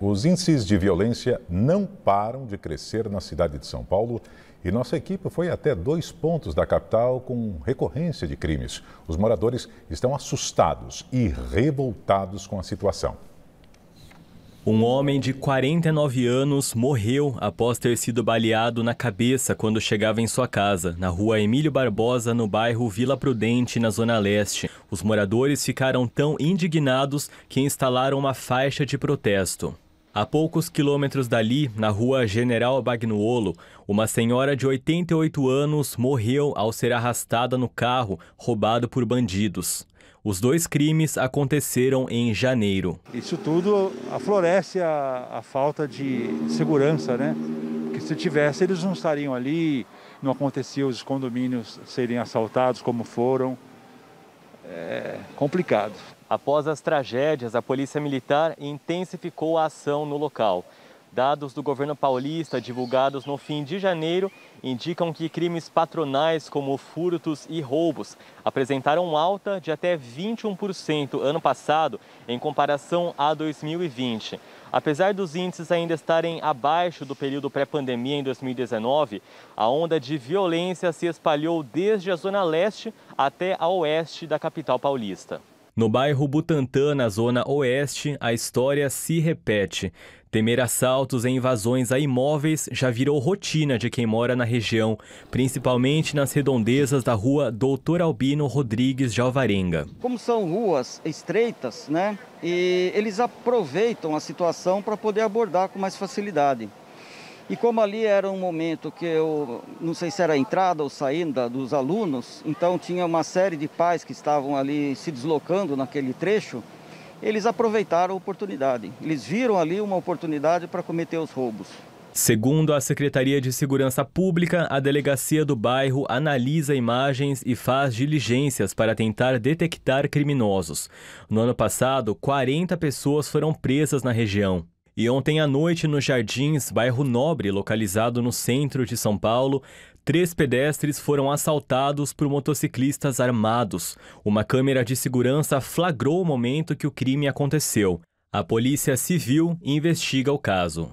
Os índices de violência não param de crescer na cidade de São Paulo e nossa equipe foi até dois pontos da capital com recorrência de crimes. Os moradores estão assustados e revoltados com a situação. Um homem de 49 anos morreu após ter sido baleado na cabeça quando chegava em sua casa, na rua Emílio Barbosa, no bairro Vila Prudente, na Zona Leste. Os moradores ficaram tão indignados que instalaram uma faixa de protesto. A poucos quilômetros dali, na rua General Bagnuolo, uma senhora de 88 anos morreu ao ser arrastada no carro roubado por bandidos. Os dois crimes aconteceram em janeiro. Isso tudo aflorece a, a falta de segurança, né? Porque se tivesse, eles não estariam ali, não acontecia os condomínios serem assaltados como foram. É complicado. Após as tragédias, a Polícia Militar intensificou a ação no local. Dados do governo paulista divulgados no fim de janeiro indicam que crimes patronais como furtos e roubos apresentaram alta de até 21% ano passado em comparação a 2020. Apesar dos índices ainda estarem abaixo do período pré-pandemia em 2019, a onda de violência se espalhou desde a zona leste até a oeste da capital paulista. No bairro Butantã, na zona oeste, a história se repete. Temer assaltos e invasões a imóveis já virou rotina de quem mora na região, principalmente nas redondezas da rua Doutor Albino Rodrigues de Alvarenga. Como são ruas estreitas, né? E eles aproveitam a situação para poder abordar com mais facilidade. E como ali era um momento que eu não sei se era entrada ou saída dos alunos, então tinha uma série de pais que estavam ali se deslocando naquele trecho, eles aproveitaram a oportunidade. Eles viram ali uma oportunidade para cometer os roubos. Segundo a Secretaria de Segurança Pública, a delegacia do bairro analisa imagens e faz diligências para tentar detectar criminosos. No ano passado, 40 pessoas foram presas na região. E ontem à noite, nos Jardins, bairro Nobre, localizado no centro de São Paulo, três pedestres foram assaltados por motociclistas armados. Uma câmera de segurança flagrou o momento que o crime aconteceu. A Polícia Civil investiga o caso.